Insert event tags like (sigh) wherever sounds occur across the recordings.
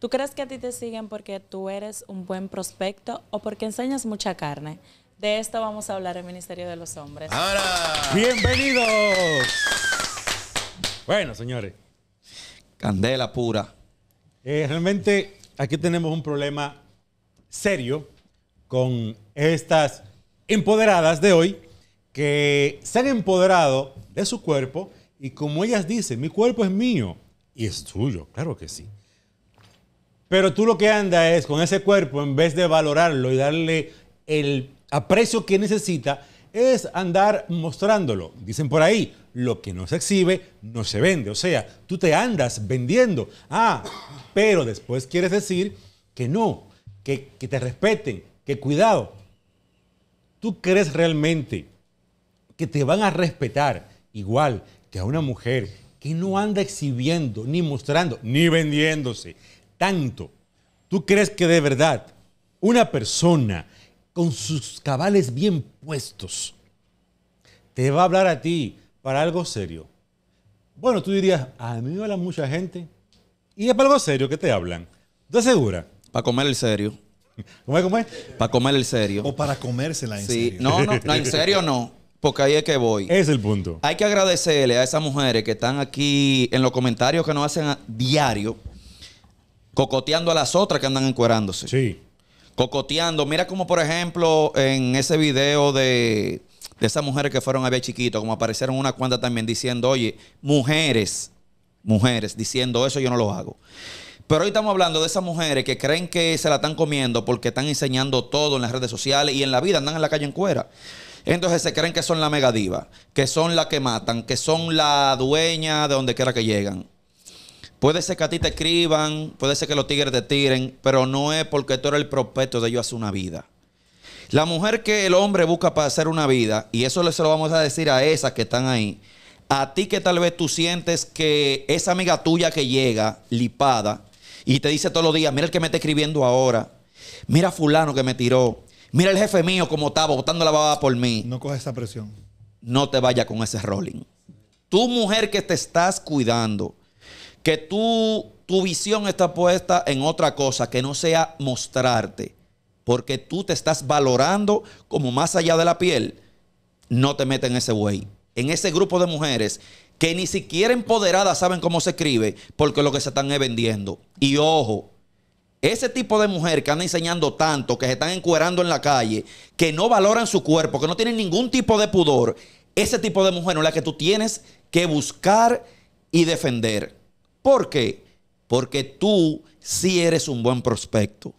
¿Tú crees que a ti te siguen porque tú eres un buen prospecto o porque enseñas mucha carne? De esto vamos a hablar en Ministerio de los Hombres. ¡Ahora! ¡Bienvenidos! Bueno, señores. Candela pura. Eh, realmente aquí tenemos un problema serio con estas empoderadas de hoy que se han empoderado de su cuerpo y como ellas dicen, mi cuerpo es mío y es tuyo. claro que sí. Pero tú lo que anda es con ese cuerpo, en vez de valorarlo y darle el aprecio que necesita, es andar mostrándolo. Dicen por ahí, lo que no se exhibe no se vende. O sea, tú te andas vendiendo. Ah, pero después quieres decir que no, que, que te respeten, que cuidado. ¿Tú crees realmente que te van a respetar igual que a una mujer que no anda exhibiendo, ni mostrando, ni vendiéndose, tanto. ¿Tú crees que de verdad una persona con sus cabales bien puestos te va a hablar a ti para algo serio? Bueno, tú dirías, a ah, mí me habla mucha gente y es para algo serio que te hablan. ¿Estás segura? Para comer el serio. (laughs) ¿Cómo es, cómo es? Para comer el serio. O para comérsela en serio. No, no, no, en (laughs) serio no. Porque ahí es que voy. Es el punto. Hay que agradecerle a esas mujeres que están aquí en los comentarios que nos hacen diario cocoteando a las otras que andan encuerándose. Sí. Cocoteando. Mira como, por ejemplo, en ese video de, de esas mujeres que fueron a ver chiquito, como aparecieron una cuantas también diciendo, oye, mujeres, mujeres, diciendo eso yo no lo hago. Pero hoy estamos hablando de esas mujeres que creen que se la están comiendo porque están enseñando todo en las redes sociales y en la vida, andan en la calle en cuera. Entonces se creen que son la mega diva, que son las que matan, que son la dueña de donde quiera que llegan. Puede ser que a ti te escriban, puede ser que los tigres te tiren, pero no es porque tú eres el prospecto de ellos hacer una vida. La mujer que el hombre busca para hacer una vida, y eso se lo vamos a decir a esas que están ahí, a ti que tal vez tú sientes que esa amiga tuya que llega lipada y te dice todos los días, mira el que me está escribiendo ahora, mira fulano que me tiró, mira el jefe mío como estaba botando la baba por mí. No coge esa presión. No te vayas con ese rolling. Tu mujer que te estás cuidando, que tú, tu visión está puesta en otra cosa que no sea mostrarte, porque tú te estás valorando como más allá de la piel, no te meten en ese güey, en ese grupo de mujeres que ni siquiera empoderadas saben cómo se escribe, porque lo que se están vendiendo. Y ojo, ese tipo de mujer que anda enseñando tanto, que se están encuerando en la calle, que no valoran su cuerpo, que no tienen ningún tipo de pudor, ese tipo de mujer es la que tú tienes que buscar y defender. ¿Por qué? Porque tú sí eres un buen prospecto.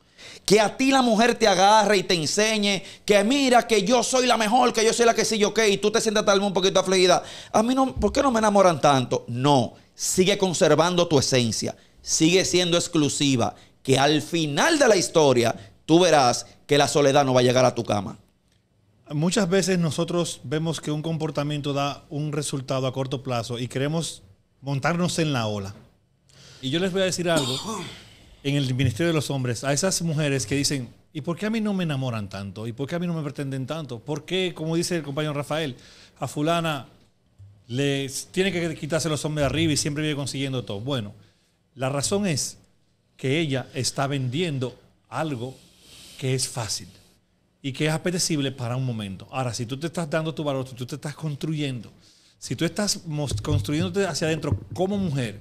Que a ti la mujer te agarre y te enseñe que mira que yo soy la mejor, que yo soy la que sí, yo qué, y tú te sientas tal vez un poquito afligida. A mí no, ¿por qué no me enamoran tanto? No, sigue conservando tu esencia, sigue siendo exclusiva, que al final de la historia tú verás que la soledad no va a llegar a tu cama. Muchas veces nosotros vemos que un comportamiento da un resultado a corto plazo y queremos montarnos en la ola. Y yo les voy a decir algo en el Ministerio de los Hombres, a esas mujeres que dicen, ¿y por qué a mí no me enamoran tanto? ¿Y por qué a mí no me pretenden tanto? ¿Por qué, como dice el compañero Rafael, a fulana le tiene que quitarse los hombres de arriba y siempre viene consiguiendo todo? Bueno, la razón es que ella está vendiendo algo que es fácil y que es apetecible para un momento. Ahora, si tú te estás dando tu valor, si tú te estás construyendo, si tú estás construyéndote hacia adentro como mujer,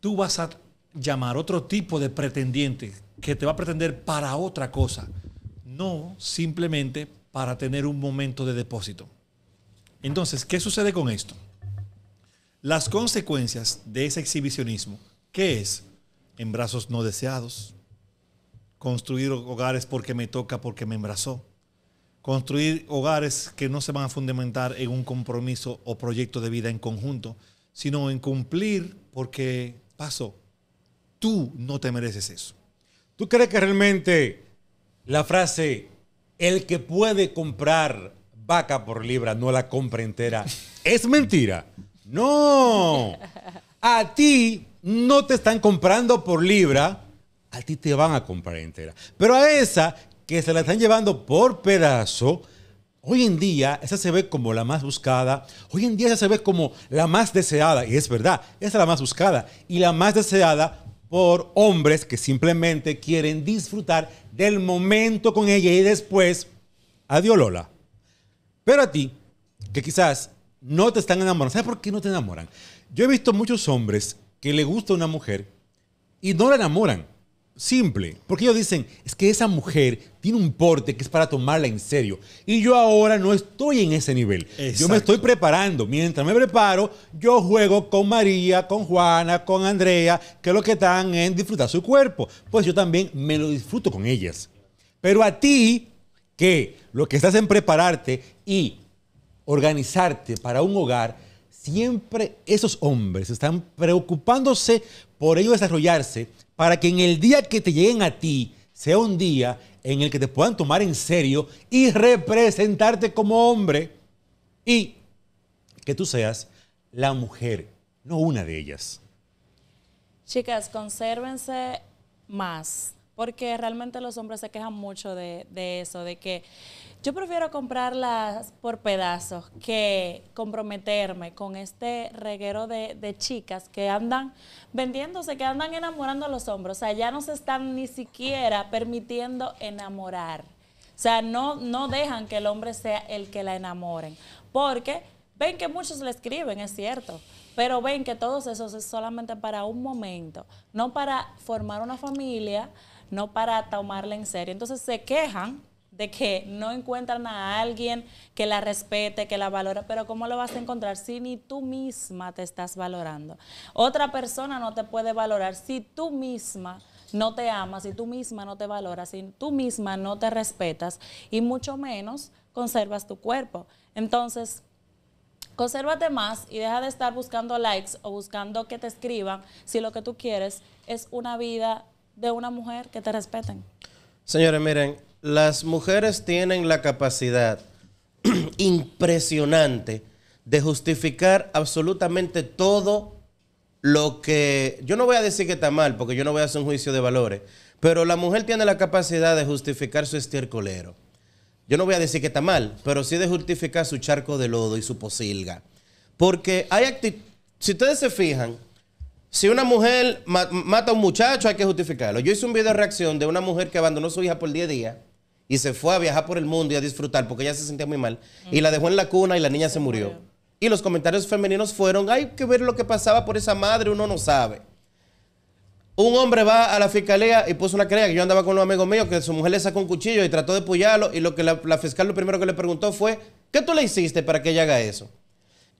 tú vas a llamar otro tipo de pretendiente que te va a pretender para otra cosa, no simplemente para tener un momento de depósito. Entonces, ¿qué sucede con esto? Las consecuencias de ese exhibicionismo, ¿qué es? Embrazos no deseados, construir hogares porque me toca, porque me embrazó, construir hogares que no se van a fundamentar en un compromiso o proyecto de vida en conjunto, sino en cumplir porque Paso, tú no te mereces eso. ¿Tú crees que realmente la frase, el que puede comprar vaca por libra no la compra entera, (laughs) es mentira? No. A ti no te están comprando por libra, a ti te van a comprar entera. Pero a esa que se la están llevando por pedazo, Hoy en día esa se ve como la más buscada, hoy en día esa se ve como la más deseada, y es verdad, esa es la más buscada y la más deseada por hombres que simplemente quieren disfrutar del momento con ella y después, adiós Lola. Pero a ti, que quizás no te están enamorando, ¿sabes por qué no te enamoran? Yo he visto muchos hombres que le gusta una mujer y no la enamoran Simple. Porque ellos dicen, es que esa mujer tiene un porte que es para tomarla en serio. Y yo ahora no estoy en ese nivel. Yo me estoy preparando. Mientras me preparo, yo juego con María, con Juana, con Andrea, que lo que están en disfrutar su cuerpo. Pues yo también me lo disfruto con ellas. Pero a ti, que lo que estás en prepararte y organizarte para un hogar, siempre esos hombres están preocupándose por ello desarrollarse para que en el día que te lleguen a ti sea un día en el que te puedan tomar en serio y representarte como hombre y que tú seas la mujer, no una de ellas. Chicas, consérvense más, porque realmente los hombres se quejan mucho de, eso, de que yo prefiero comprarlas por pedazos que comprometerme con este reguero de, chicas que andan vendiéndose, que andan enamorando a los hombres. O sea, ya no se están ni siquiera permitiendo enamorar. O sea, no, no dejan que el hombre sea el que la enamoren. Porque ven que muchos le escriben, es cierto, pero ven que todos esos es solamente para un momento, no para formar una familia, no para tomarla en serio. Entonces se quejan de que no encuentran a alguien que la respete, que la valore, pero ¿cómo lo vas a encontrar si ni tú misma te estás valorando? Otra persona no te puede valorar si tú misma no te amas, si tú misma no te valoras, si tú misma no te respetas y mucho menos conservas tu cuerpo. Entonces, consérvate más y deja de estar buscando likes o buscando que te escriban si lo que tú quieres es una vida de una mujer que te respeten. Señores, miren, las mujeres tienen la capacidad (clears throat) impresionante de justificar absolutamente todo lo que... Yo no voy a decir que está mal, porque yo no voy a hacer un juicio de valores, pero la mujer tiene la capacidad de justificar su estiércolero. Yo no voy a decir que está mal, pero sí de justificar su charco de lodo y su posilga. Porque hay actitud... Si ustedes se fijan, si una mujer mata a un muchacho, hay que justificarlo. Yo hice un video de reacción de una mujer que abandonó a su hija por 10 días y se fue a viajar por el mundo y a disfrutar porque ella se sentía muy mal. Y la dejó en la cuna y la niña se murió. Y los comentarios femeninos fueron, hay que ver lo que pasaba por esa madre, uno no sabe. Un hombre va a la fiscalía y puso una crea que yo andaba con un amigo mío que su mujer le sacó un cuchillo y trató de apoyarlo y lo que la, la fiscal lo primero que le preguntó fue, ¿qué tú le hiciste para que ella haga eso?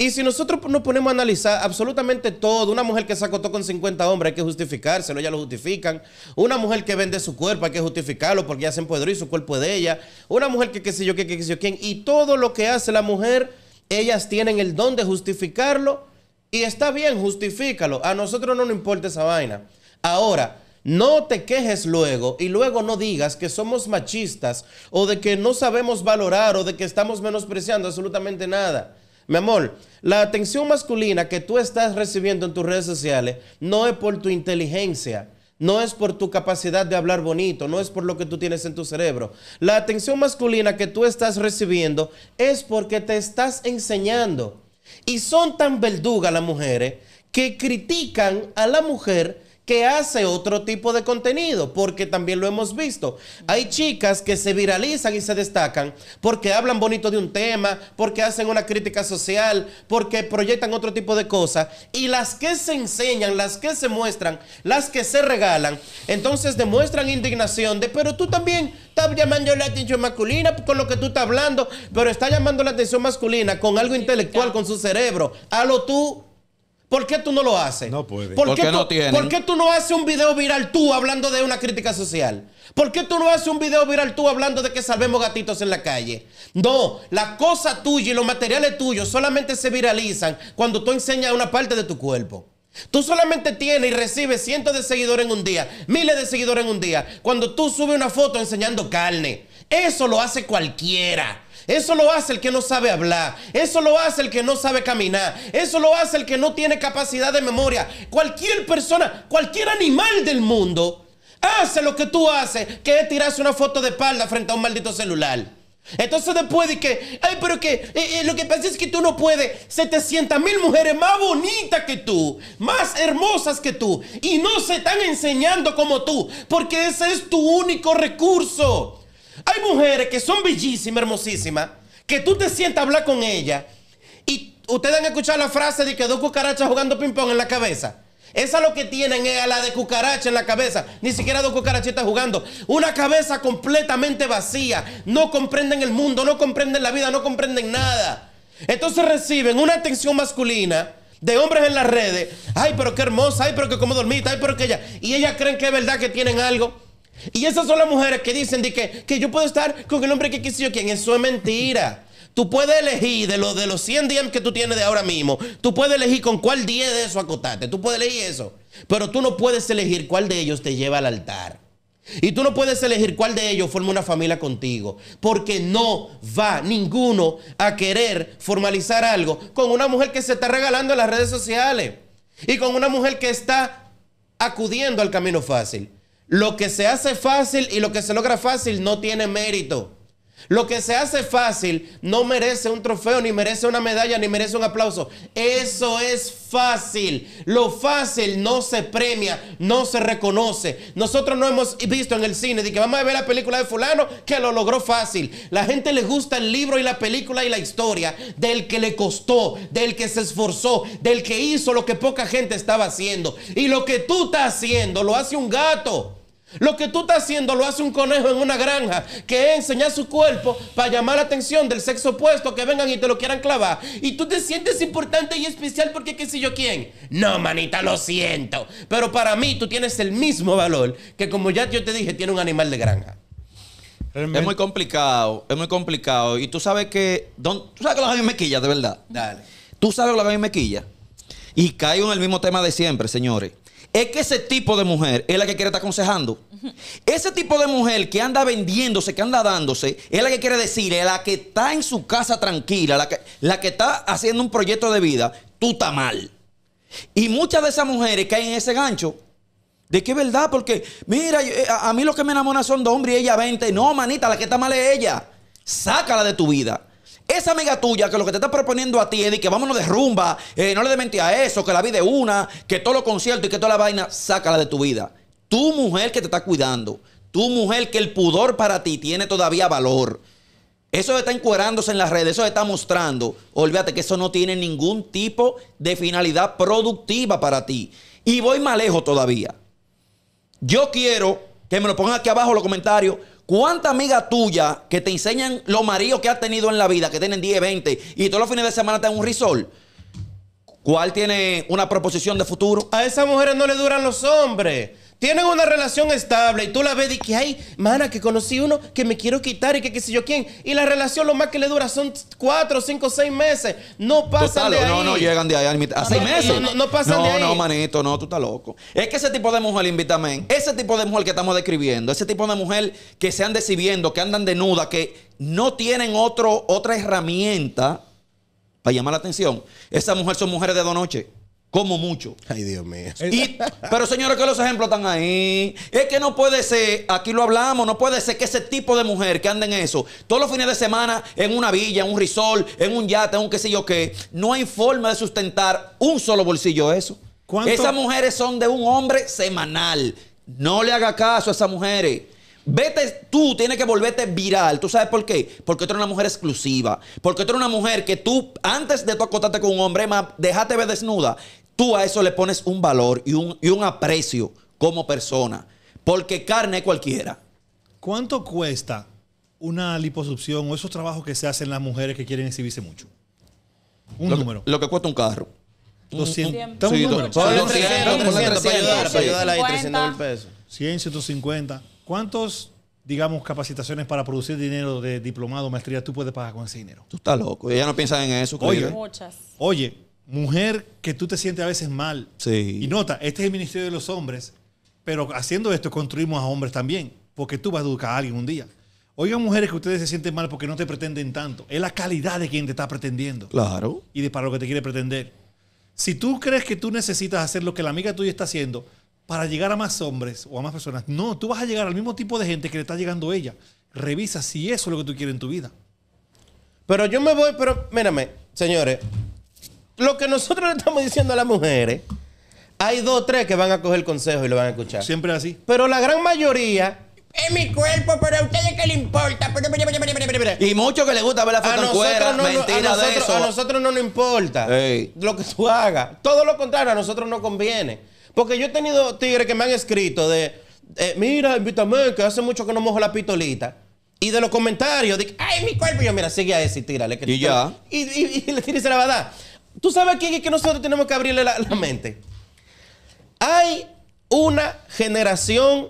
Y si nosotros nos ponemos a analizar absolutamente todo, una mujer que se acotó con 50 hombres hay que justificárselo, ya lo justifican. Una mujer que vende su cuerpo hay que justificarlo porque ya se empoderó y su cuerpo es de ella. Una mujer que qué sé yo, qué qué sé yo quién. Y todo lo que hace la mujer, ellas tienen el don de justificarlo. Y está bien, justifícalo. A nosotros no nos importa esa vaina. Ahora, no te quejes luego y luego no digas que somos machistas o de que no sabemos valorar o de que estamos menospreciando absolutamente nada. Mi amor, la atención masculina que tú estás recibiendo en tus redes sociales no es por tu inteligencia. No es por tu capacidad de hablar bonito, no es por lo que tú tienes en tu cerebro. La atención masculina que tú estás recibiendo es porque te estás enseñando. Y son tan verdugas las mujeres que critican a la mujer que hace otro tipo de contenido, porque también lo hemos visto. Hay chicas que se viralizan y se destacan porque hablan bonito de un tema, porque hacen una crítica social, porque proyectan otro tipo de cosas, y las que se enseñan, las que se muestran, las que se regalan, entonces demuestran indignación de, pero tú también estás llamando la atención masculina con lo que tú estás hablando, pero está llamando la atención masculina con algo intelectual, con su cerebro, a tú ¿Por qué tú no lo haces? No puede. ¿Por, qué, tú, no qué tú no haces un video viral tú hablando de una crítica social? ¿Por qué tú no haces un video viral tú hablando de que salvemos gatitos en la calle? No, la cosa tuya y los materiales tuyos solamente se viralizan cuando tú enseñas una parte de tu cuerpo. Tú solamente tienes y recibes cientos de seguidores en un día, miles de seguidores en un día, cuando tú subes una foto enseñando carne. Eso lo hace cualquiera. Eso lo hace el que no sabe hablar. Eso lo hace el que no sabe caminar. Eso lo hace el que no tiene capacidad de memoria. Cualquier persona, cualquier animal del mundo, hace lo que tú haces, que es tirarse una foto de espalda frente a un maldito celular. Entonces después de que, ay, pero que eh, eh, lo que pasa es que tú no puedes 700 mil mujeres más bonitas que tú, más hermosas que tú, y no se están enseñando como tú, porque ese es tu único recurso. Hay mujeres que son bellísimas, hermosísimas, que tú te sientas a hablar con ellas y ustedes han escuchado la frase de que dos cucarachas jugando ping-pong en la cabeza. Esa lo que tienen es a la de cucaracha en la cabeza. Ni siquiera dos cucarachitas jugando. Una cabeza completamente vacía. No comprenden el mundo, no comprenden la vida, no comprenden nada. Entonces reciben una atención masculina de hombres en las redes. Ay, pero qué hermosa, ay, pero que como dormita, ay, pero que ella. Y ellas creen que es verdad que tienen algo. Y esas son las mujeres que dicen de que, que yo puedo estar con el hombre que quise quien. Eso es mentira. Tú puedes elegir de, de los 100 días que tú tienes de ahora mismo. Tú puedes elegir con cuál 10 de eso acotarte. Tú puedes elegir eso. Pero tú no puedes elegir cuál de ellos te lleva al altar. Y tú no puedes elegir cuál de ellos forma una familia contigo. Porque no va ninguno a querer formalizar algo con una mujer que se está regalando en las redes sociales. Y con una mujer que está acudiendo al camino fácil. Lo que se hace fácil y lo que se logra fácil no tiene mérito. Lo que se hace fácil no merece un trofeo, ni merece una medalla, ni merece un aplauso. Eso es fácil. Lo fácil no se premia, no se reconoce. Nosotros no hemos visto en el cine de que vamos a ver la película de fulano que lo logró fácil. La gente le gusta el libro y la película y la historia del que le costó, del que se esforzó, del que hizo lo que poca gente estaba haciendo. Y lo que tú estás haciendo lo hace un gato. Lo que tú estás haciendo lo hace un conejo en una granja, que es enseñar su cuerpo para llamar la atención del sexo opuesto, que vengan y te lo quieran clavar. Y tú te sientes importante y especial porque qué sé yo quién. No, manita, lo siento. Pero para mí tú tienes el mismo valor que como ya yo te dije, tiene un animal de granja. Es muy complicado, es muy complicado. Y tú sabes que... tú sabes que lo hago en mequilla, de verdad. Dale. Tú sabes que lo hago en mequilla. Y caigo en el mismo tema de siempre, señores es que ese tipo de mujer es la que quiere estar aconsejando. Ese tipo de mujer que anda vendiéndose, que anda dándose, es la que quiere decir, es la que está en su casa tranquila, la que, está haciendo un proyecto de vida, tú estás mal. Y muchas de esas mujeres que caen en ese gancho. De qué es verdad, porque mira, eh, a, mí lo que me enamoran son dos hombres y ella 20. No, manita, la que está mal es ella. Sácala de tu vida. Esa amiga tuya que lo que te está proponiendo a ti es de que vámonos de rumba, eh, no le mentira a eso, que la vida es una, que todo lo concierto y que toda la vaina, sácala de tu vida. Tu mujer que te está cuidando, tu mujer que el pudor para ti tiene todavía valor. Eso está encuerándose en las redes, eso está mostrando. Olvídate que eso no tiene ningún tipo de finalidad productiva para ti. Y voy más lejos todavía. Yo quiero que me lo pongan aquí abajo en los comentarios. ¿Cuánta amiga tuya que te enseñan los maridos que has tenido en la vida, que tienen 10, 20, y todos los fines de semana te dan un risol? ¿Cuál tiene una proposición de futuro? A esas mujeres no le duran los hombres. Tienen una relación estable y tú la ves y que, hay mana, que conocí uno que me quiero quitar y que qué sé yo quién. Y la relación lo más que le dura son cuatro, cinco, seis meses. No pasa. de ahí. No, no llegan de ahí a, seis meses. No, no pasan de ahí. No, no, manito, no, tú estás loco. Es que ese tipo de mujer, invítame, ese tipo de mujer que estamos describiendo, ese tipo de mujer que se han decidiendo, que andan desnuda, que no tienen otro, otra herramienta para llamar la atención. Esas mujer son mujeres de dos noches. Como mucho. Ay, Dios mío. pero señores, que los ejemplos están ahí. Es que no puede ser, aquí lo hablamos, no puede ser que ese tipo de mujer que anda en eso, todos los fines de semana en una villa, en un risol, en un yate, en un qué sé yo qué, no hay forma de sustentar un solo bolsillo eso. Esas mujeres son de un hombre semanal. No le haga caso a esas mujeres. Vete, tú tienes que volverte viral. ¿Tú sabes por qué? Porque tú eres una mujer exclusiva. Porque tú eres una mujer que tú, antes de tú acostarte con un hombre, más, déjate ver desnuda. Tú a eso le pones un valor y un, un aprecio como persona. Porque carne cualquiera. ¿Cuánto cuesta una liposucción o esos trabajos que se hacen las mujeres que quieren exhibirse mucho? Un número. lo que cuesta un carro. 200. un número? para 300 mil pesos. 100, 150. ¿Cuántos, digamos, capacitaciones para producir dinero de diplomado, maestría, tú puedes pagar con ese dinero? Tú estás loco. Ella no piensa en eso. Oye, muchas. Oye, mujer que tú te sientes a veces mal. Sí. Y nota, este es el ministerio de los hombres, pero haciendo esto construimos a hombres también, porque tú vas a educar a alguien un día. Oigan, mujeres, que ustedes se sienten mal porque no te pretenden tanto. Es la calidad de quien te está pretendiendo. Claro. Y de para lo que te quiere pretender. Si tú crees que tú necesitas hacer lo que la amiga tuya está haciendo, para llegar a más hombres o a más personas. No, tú vas a llegar al mismo tipo de gente que le está llegando ella. Revisa si eso es lo que tú quieres en tu vida. Pero yo me voy, pero mírame, señores, lo que nosotros le estamos diciendo a las mujeres, hay dos o tres que van a coger el consejo y lo van a escuchar. Siempre así. Pero la gran mayoría es mi cuerpo, pero a ustedes qué le importa. Y muchos que les gusta ver la foto a nosotros no, a nosotros, no nos importa lo que tú hagas. Todo lo contrario, a nosotros no conviene. Porque yo he tenido tigres que me han escrito de, eh, mira, invítame, que hace mucho que no mojo la pistolita. Y de los comentarios, de, ay, mi cuerpo, y yo, mira, sigue a ese, tírale. y ya. Y, le y, y, la va Tú sabes que nosotros tenemos que abrirle la, mente. Hay una generación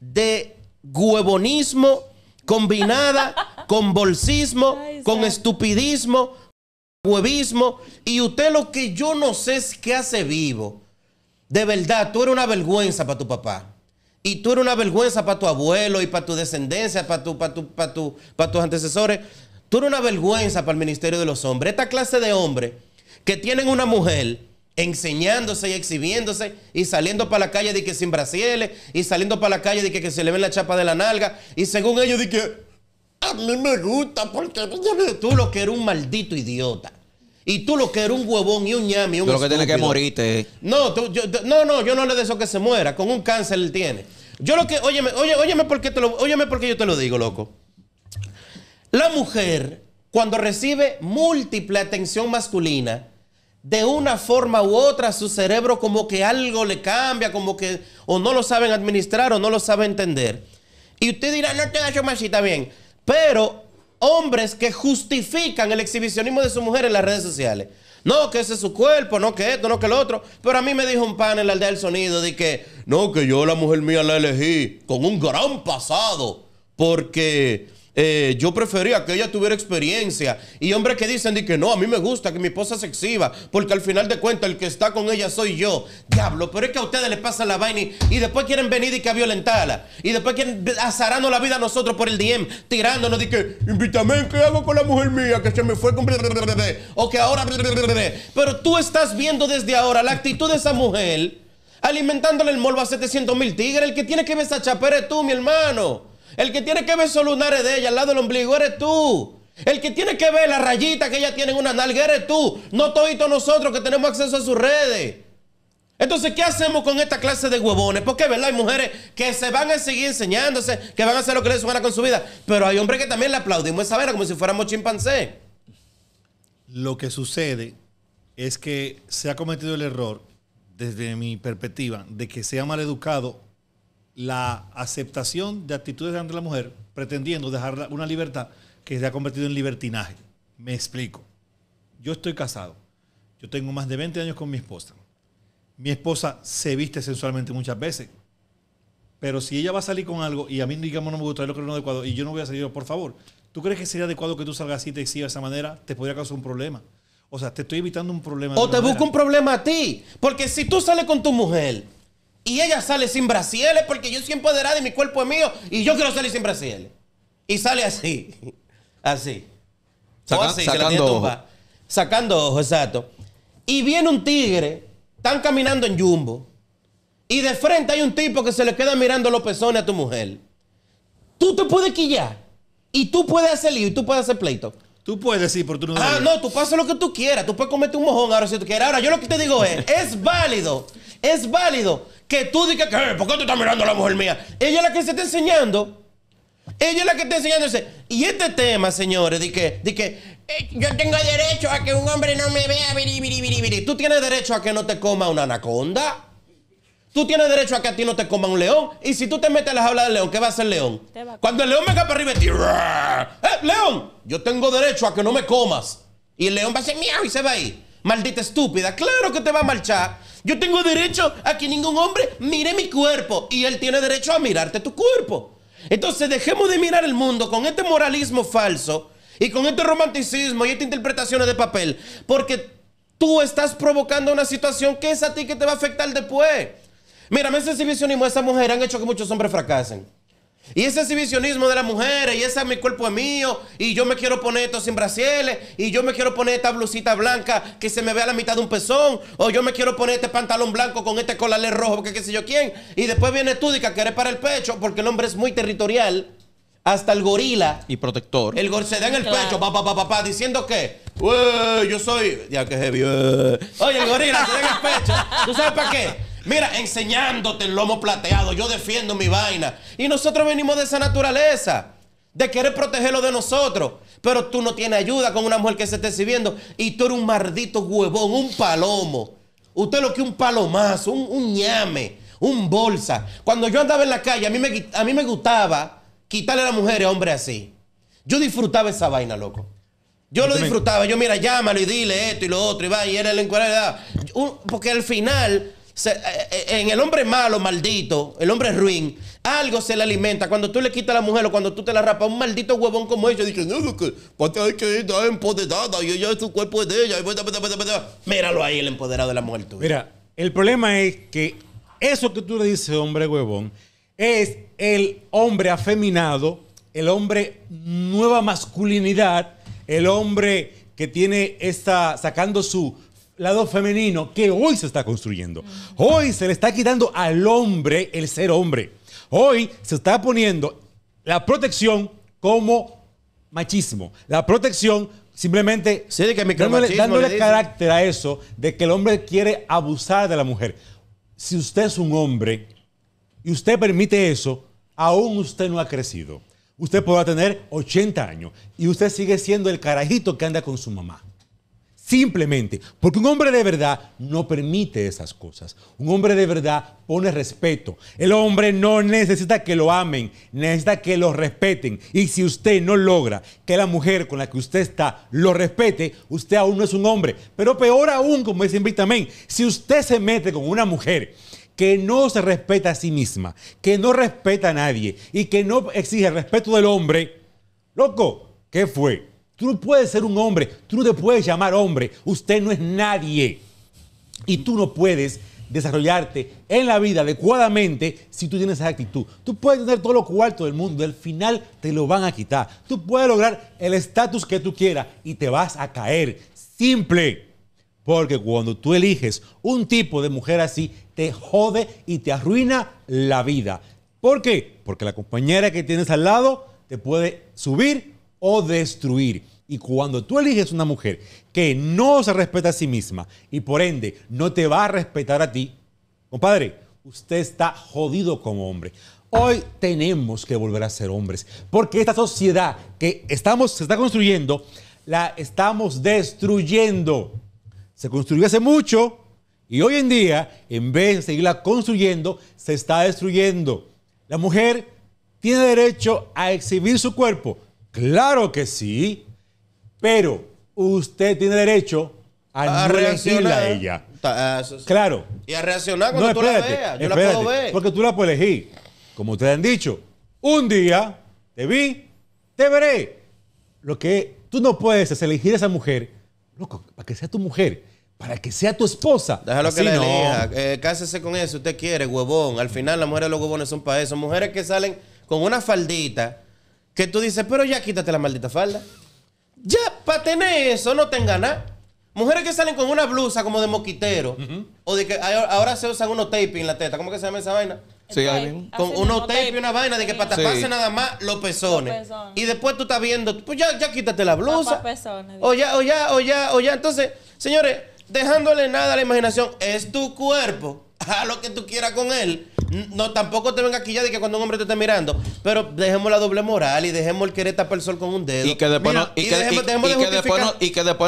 de huevonismo combinada (laughs) con bolsismo, con estupidismo, huevismo. Y usted lo que yo no sé es qué hace vivo. De verdad, tú eres una vergüenza para tu papá. Y tú eres una vergüenza para tu abuelo y para tu descendencia, para, tu, para, tu, para, tus antecesores. Tú eres una vergüenza para el ministerio de los hombres. Esta clase de hombres que tienen una mujer enseñándose y exhibiéndose y saliendo para la calle de que sin brasiles y saliendo para la calle de que, se le ven la chapa de la nalga y según ellos de que a mí me gusta porque tú lo que eres un maldito idiota. Y tú lo que eres un huevón y un ñami, un lo que tiene que morirte. No, no, no, yo no le deseo que se muera. Con un cáncer él tiene. Yo lo que, óyeme, oye, óyeme porque te óyeme porque yo te lo digo, loco. La mujer, cuando recibe múltiple atención masculina, de una forma u otra, su cerebro como que algo le cambia, como que o no lo saben administrar o no lo saben entender. Y usted dirá, no te yo más, está bien. Pero hombres que justifican el exhibicionismo de su mujer en las redes sociales. No, que ese es su cuerpo, no que esto, no que lo otro. Pero a mí me dijo un pan en la aldea del sonido de que, no, que yo la mujer mía la elegí con un gran pasado. Porque eh, yo prefería que ella tuviera experiencia. Y hombres que dicen que no, a mí me gusta que mi esposa se exhiba, porque al final de cuentas el que está con ella soy yo. Diablo, pero es que a ustedes les pasa la vaina y, después quieren venir y que a violentarla. Y después quieren azarando la vida a nosotros por el DM, tirándonos de que, invítame, ¿qué hago con la mujer mía que se me fue con... O que ahora... Pero tú estás viendo desde ahora la actitud de esa mujer alimentándole el molvo a 700 mil tigres. El que tiene que ver tú, mi hermano. El que tiene que ver esos lunares de ella al lado del ombligo eres tú. El que tiene que ver la rayita que ella tiene en una nalga eres tú. No todos nosotros que tenemos acceso a sus redes. Entonces, ¿qué hacemos con esta clase de huevones? Porque, ¿verdad? Hay mujeres que se van a seguir enseñándose, que van a hacer lo que les suena con su vida. Pero hay hombres que también le aplaudimos esa vera como si fuéramos chimpancés. Lo que sucede es que se ha cometido el error, desde mi perspectiva, de que sea maleducado la aceptación de actitudes de la mujer pretendiendo dejar una libertad que se ha convertido en libertinaje. Me explico. Yo estoy casado. Yo tengo más de 20 años con mi esposa. Mi esposa se viste sensualmente muchas veces. Pero si ella va a salir con algo y a mí, digamos, no me gusta, lo que no es adecuado y yo no voy a salir, por favor, ¿tú crees que sería adecuado que tú salgas así y te exhibas de esa manera? Te podría causar un problema. O sea, te estoy evitando un problema. O te busco un problema a ti. Porque si tú sales con tu mujer y ella sale sin brasieles porque yo soy empoderada y mi cuerpo es mío y yo quiero salir sin brasieles. Y sale así. (laughs) Así. Oh, sacando ojos. Sacando ojos, exacto. Y viene un tigre, están caminando en jumbo. Y de frente hay un tipo que se le queda mirando los pezones a tu mujer. Tú te puedes quillar. Y tú puedes hacer lío y tú puedes hacer pleito. Tú puedes sí por tu no Ah, no, tú pasa lo que tú quieras. Tú puedes cometer un mojón ahora si tú quieres. Ahora, yo lo que te digo es, es válido. Es válido que tú digas que, eh, ¿por qué tú estás mirando a la mujer mía? Ella es la que se está enseñando. Ella es la que está enseñando. Y este tema, señores, de que, de que eh, yo tengo derecho a que un hombre no me vea, Tú tienes derecho a que no te coma una anaconda. Tú tienes derecho a que a ti no te coma un león. Y si tú te metes a la jaula del león, ¿qué va a hacer el león? Cuando el león venga para arriba y ¡Eh, león! Yo tengo derecho a que no me comas. Y el león va a decir miau y se va ahí Maldita estúpida. Claro que te va a marchar. Yo tengo derecho a que ningún hombre mire mi cuerpo y él tiene derecho a mirarte tu cuerpo. Entonces dejemos de mirar el mundo con este moralismo falso y con este romanticismo y estas interpretaciones de papel, porque tú estás provocando una situación que es a ti que te va a afectar después. Mira, ese exhibicionismo, esa mujer han hecho que muchos hombres fracasen. Y ese exhibicionismo de las mujeres, y ese es mi cuerpo es mío, y yo me quiero poner esto sin bracieles, y yo me quiero poner esta blusita blanca que se me vea la mitad de un pezón, o yo me quiero poner este pantalón blanco con este collar rojo, porque qué sé yo quién, y después viene tú y que eres para el pecho, porque el hombre es muy territorial, hasta el gorila. Y protector. El gorila se da en el pecho, papá, papá, papá, pa, diciendo que, yo soy, ya que heavy, vio oye, el gorila se da en el pecho, ¿tú sabes para qué? Mira, enseñándote el lomo plateado, yo defiendo mi vaina. Y nosotros venimos de esa naturaleza, de querer protegerlo de nosotros. Pero tú no tienes ayuda con una mujer que se esté sirviendo y tú eres un maldito huevón, un palomo. Usted lo que un palomazo, un, un ñame, un bolsa. Cuando yo andaba en la calle, a mí, me, a mí me gustaba quitarle a la mujer, a hombres así. Yo disfrutaba esa vaina, loco. Yo lo disfrutaba. Yo, mira, llámalo y dile esto y lo otro y va. Y era el encuadre. Porque al final eh, eh, en el hombre malo, maldito, el hombre ruin, algo se le alimenta. Cuando tú le quitas a la mujer o cuando tú te la rapas, un maldito huevón como ellos dice, no, que porque hay que la empoderada y ella su cuerpo es de ella. Míralo ahí, el empoderado de la mujer tuya. Mira, el problema es que eso que tú le dices, hombre huevón, es el hombre afeminado, el hombre nueva masculinidad, el hombre que tiene esta, sacando su lado femenino que hoy se está construyendo. Hoy se le está quitando al hombre el ser hombre. Hoy se está poniendo la protección como machismo. La protección simplemente dándole carácter a eso de que el hombre quiere abusar de la mujer. Si usted es un hombre y usted permite eso, aún usted no ha crecido. Usted podrá tener 80 años y usted sigue siendo el carajito que anda con su mamá. Simplemente, porque un hombre de verdad no permite esas cosas. Un hombre de verdad pone respeto. El hombre no necesita que lo amen, necesita que lo respeten. Y si usted no logra que la mujer con la que usted está lo respete, usted aún no es un hombre. Pero peor aún, como dicen también si usted se mete con una mujer que no se respeta a sí misma, que no respeta a nadie y que no exige el respeto del hombre, loco, ¿qué fue? Tú no puedes ser un hombre, tú no te puedes llamar hombre, usted no es nadie. Y tú no puedes desarrollarte en la vida adecuadamente si tú tienes esa actitud. Tú puedes tener todo lo cuarto del mundo, al final te lo van a quitar. Tú puedes lograr el estatus que tú quieras y te vas a caer. Simple. Porque cuando tú eliges un tipo de mujer así, te jode y te arruina la vida. ¿Por qué? Porque la compañera que tienes al lado te puede subir o destruir. Y cuando tú eliges una mujer que no se respeta a sí misma y por ende no te va a respetar a ti, compadre, usted está jodido como hombre. Hoy tenemos que volver a ser hombres, porque esta sociedad que estamos, se está construyendo, la estamos destruyendo. Se construyó hace mucho y hoy en día, en vez de seguirla construyendo, se está destruyendo. La mujer tiene derecho a exhibir su cuerpo, Claro que sí, pero usted tiene derecho a, no elegirla a ella. Ah, claro. Y a reaccionar cuando tú la veas. Yo la puedo ver. Porque tú la puedes elegir. Como ustedes han dicho, un día te vi, te veré. Lo que tú no puedes es elegir a esa mujer, loco, para que sea tu mujer para que sea tu esposa. Déjalo que le elija. Eh, cásese con eso usted quiere, huevón. Al final, las mujeres de los huevones son para eso. Mujeres que salen con una faldita que tú dices, pero ya quítate la maldita falda. Ya, para tener eso, no tenga nada. Mujeres que salen con una blusa como de moquitero, o de que ahora se usan unos tape en la teta, ¿cómo que se llama esa vaina? Sí, con unos tape y una vaina de que para taparse nada más los pezones. Y después tú estás viendo, pues ya, quítate la blusa. o ya, o ya, o ya, o ya. Entonces, señores, dejándole nada a la imaginación, es tu cuerpo, (laughs) haz lo que tú quieras con él. No, tampoco te venga aquí ya de que cuando un hombre te esté mirando. Pero dejemos la doble moral y dejemos el querer tapar el sol con un dedo. Y que después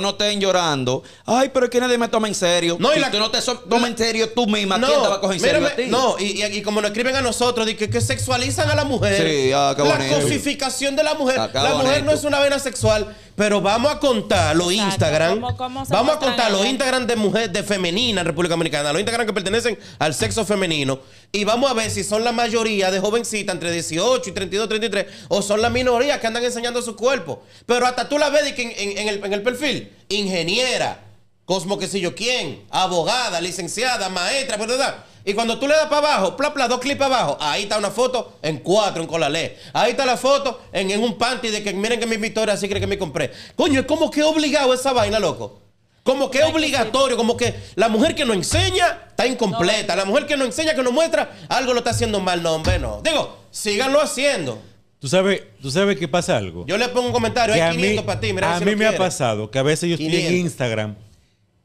no, estén llorando. Ay, pero es que nadie me toma en serio. No, y la, tú no te en serio tú misma, ¿quién te va a coger en serio? No, y, como nos escriben a nosotros, y que, que sexualizan a la mujer. Ah, la cosificación de la mujer. Ah, la mujer no es una vena sexual. Pero vamos a contar los Instagram. vamos a contar los Instagram de mujeres de femenina en República Dominicana, los Instagram que pertenecen al sexo femenino. Y vamos a ver si son la mayoría de jovencitas entre 18 y 32, 33, o son la minoría que andan enseñando su cuerpo. Pero hasta tú la ves en, el, perfil, ingeniera, cosmo que sé yo quién, abogada, licenciada, maestra, ¿verdad? Y cuando tú le das para abajo, pla, dos clips abajo, ahí está una foto en cuatro, en colalé. Ahí está la foto en, un panty de que miren que mi Victoria cree que me compré. Coño, es como que obligado esa vaina, loco. Como que obligatorio, como que la mujer que no enseña está incompleta. La mujer que no enseña, que no muestra, algo lo está haciendo mal. No, hombre, no. Digo, síganlo haciendo. Tú sabes, tú sabes que pasa algo. Yo le pongo un comentario, hay para ti. Mira a mí me ha pasado que a veces yo estoy en Instagram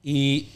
y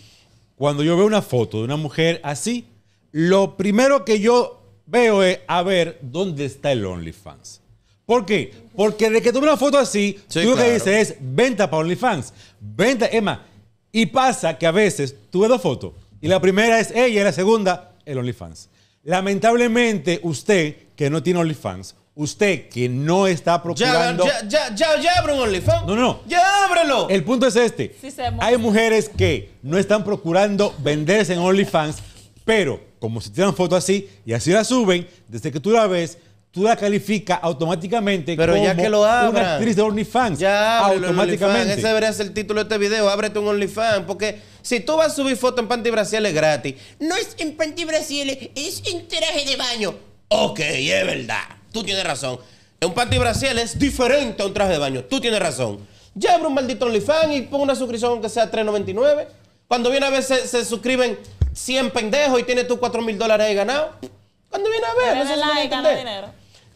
cuando yo veo una foto de una mujer así, lo primero que yo veo es a ver dónde está el OnlyFans. ¿Por qué? Porque de que tuve una foto así, tú lo que dices es venta para OnlyFans. Venta, Emma. Y pasa que a veces tuve dos fotos. Y la primera es ella y la segunda, el OnlyFans. Lamentablemente, usted que no tiene OnlyFans, usted que no está procurando. Ya, ya, abre un OnlyFans. No, no. Ya ábrelo. El punto es este. Hay mujeres que no están procurando venderse en OnlyFans, pero como se tiran fotos así y así la suben, desde que tú la ves, tú la calificas automáticamente Pero como ya que lo una actriz de OnlyFans. Ya, automáticamente. Ese debería ser el título de este video. Ábrete un OnlyFans. Porque si tú vas a subir fotos en es gratis, no es en panty braciales es en traje de baño. Ok, es verdad. Tú tienes razón. Un pantibrasiel es diferente a un traje de baño. Tú tienes razón. Ya abre un maldito OnlyFans y pon una suscripción que sea 3.99. Cuando viene a veces se suscriben 100 pendejos y tienes tus 4 mil dólares ahí ganado. Cuando viene a ver, no like, gana dinero.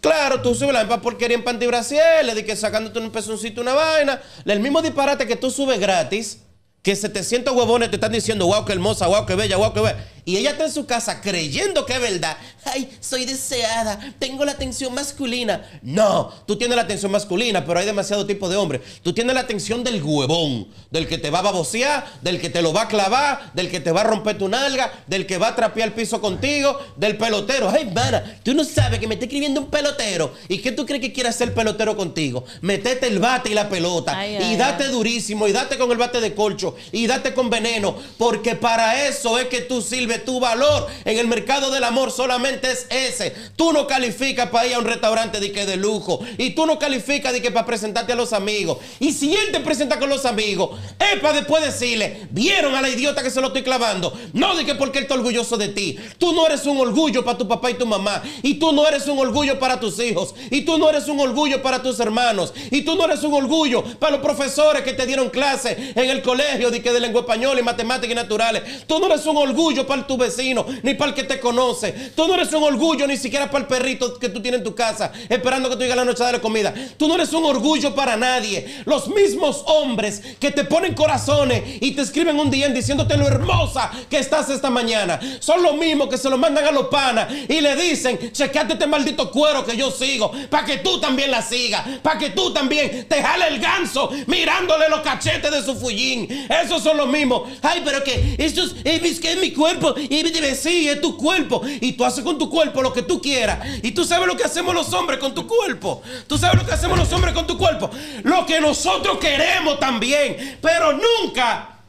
Claro, tú subes la misma porquería en le de que sacándote un pezoncito una vaina, el mismo disparate que tú subes gratis, que 700 huevones te están diciendo, wow, qué hermosa, wow, qué bella, wow, qué bella y ella está en su casa creyendo que es verdad. Ay, soy deseada, tengo la atención masculina. No, tú tienes la atención masculina, pero hay demasiado tipo de hombre, Tú tienes la atención del huevón, del que te va a babosear, del que te lo va a clavar, del que te va a romper tu nalga, del que va a trapear el piso contigo, del pelotero. Ay, mana, tú no sabes que me está escribiendo un pelotero. ¿Y qué tú crees que quiere hacer pelotero contigo? Metete el bate y la pelota. y date durísimo, y date con el bate de colcho, y date con veneno, porque para eso es que tú sirves tu valor en el mercado del amor solamente es ese. Tú no calificas para ir a un restaurante de que de lujo. Y tú no calificas de que para presentarte a los amigos. Y si él te presenta con los amigos, es para después decirle, vieron a la idiota que se lo estoy clavando. No de que porque él está orgulloso de ti. Tú no eres un orgullo para tu papá y tu mamá. Y tú no eres un orgullo para tus hijos. Y tú no eres un orgullo para tus hermanos. Y tú no eres un orgullo para los profesores que te dieron clase en el colegio de que de lengua española y matemáticas y naturales. Tú no eres un orgullo para tu vecino, ni para el que te conoce. Tú no eres un orgullo ni siquiera para el perrito que tú tienes en tu casa, esperando que tú llegue la noche a darle comida. Tú no eres un orgullo para nadie. Los mismos hombres que te ponen corazones y te escriben un día diciéndote lo hermosa que estás esta mañana, son los mismos que se lo mandan a los panas y le dicen, chequeate este maldito cuero que yo sigo, para que tú también la sigas, para que tú también te jale el ganso mirándole los cachetes de su fullín. Esos son los mismos. Ay, pero que estos, eh, es que mi cuerpo, y dime, sí, es tu cuerpo. Y tú haces con tu cuerpo lo que tú quieras. Y tú sabes lo que hacemos los hombres con tu cuerpo. Tú sabes lo que hacemos los hombres con tu cuerpo. Lo que nosotros queremos también. Pero nunca,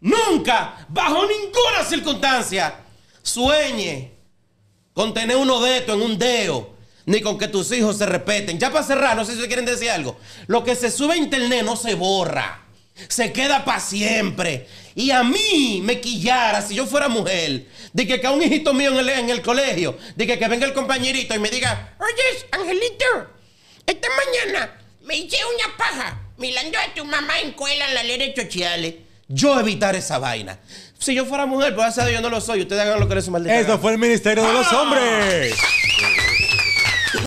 nunca, bajo ninguna circunstancia, sueñe con tener uno de en un dedo. Ni con que tus hijos se respeten. Ya para cerrar, no sé si quieren decir algo. Lo que se sube a internet no se borra se queda para siempre. Y a mí me quillara si yo fuera mujer, de que, que un hijito mío en el, en el colegio, de que, venga el compañerito y me diga, oye, Angelito, esta mañana me hice una paja mirando a tu mamá en cuela en la ley de Chochiales. Yo evitar esa vaina. Si yo fuera mujer, pues ya yo no lo soy. Ustedes hagan lo que les maldita. Eso fue el Ministerio de los ¡Ah! Hombres.